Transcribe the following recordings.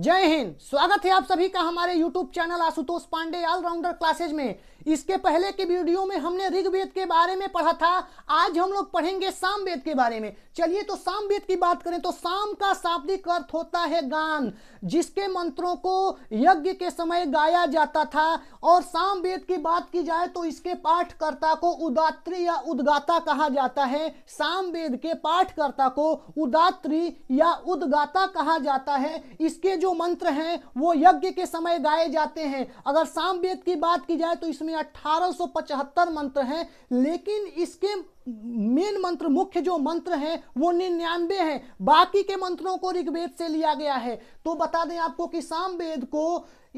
जय हिंद स्वागत है आप सभी का हमारे YouTube channel Ashutosh Pandey allrounder classes में इसके पहले के वीडियो में हमने ऋग्वेद के बारे में पढ़ा था आज हम लोग पढ़ेंगे साम के बारे में चलिए तो साम की बात करें तो साम का शाब्दिक अर्थ होता है गान जिसके मंत्रों को यज्ञ के समय गाया जाता था और साम की बात की जाए तो इसके पाठकर्ता को उदात्री या उद्गाता कहा जाता है साम के पाठकर्ता को उदात्री या उद्गाता कहा जाता है इसके जो मंत्र हैं वो यज्ञ के समय गाए जाते हैं अगर साम की बात की जाए तो इसमें अठारह मंत्र हैं लेकिन इसके मेन मंत्र मुख्य जो मंत्र है वो निन्यानबे है बाकी के मंत्रों को ऋग्वेद से लिया गया है तो बता दें आपको कि सामवेद को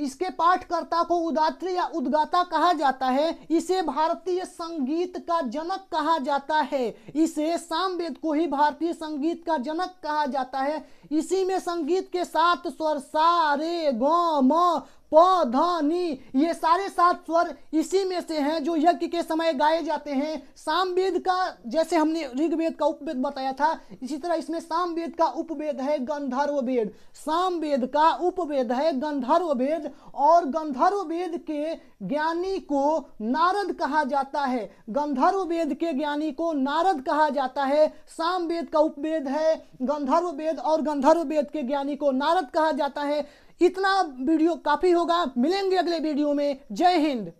इसके पाठकर्ता को उदात्री या उद्गाता कहा जाता है इसे भारतीय संगीत का जनक कहा जाता है इसे सामवेद को ही भारतीय संगीत का जनक कहा जाता है इसी में संगीत के साथ स्वर सा रे ग धनी ये सारे सात स्वर इसी में से हैं जो यज्ञ के समय गाए जाते हैं सामवेद का जैसे हमने ऋग्वेद का उपवेद बताया था इसी तरह इसमें सामवेद का उपवेद है गंधर्व वेद सामवेद का उपवेद है गंधर्व वेद वेद और गंधर्व वेद के ज्ञानी को नारद कहा जाता है गंधर्व वेद के ज्ञानी को नारद कहा जाता है साम वेद का उपवेद है गंधर्व वेद और गंधर्व वेद के ज्ञानी को नारद कहा जाता है इतना वीडियो काफ़ी होगा मिलेंगे अगले वीडियो में जय हिंद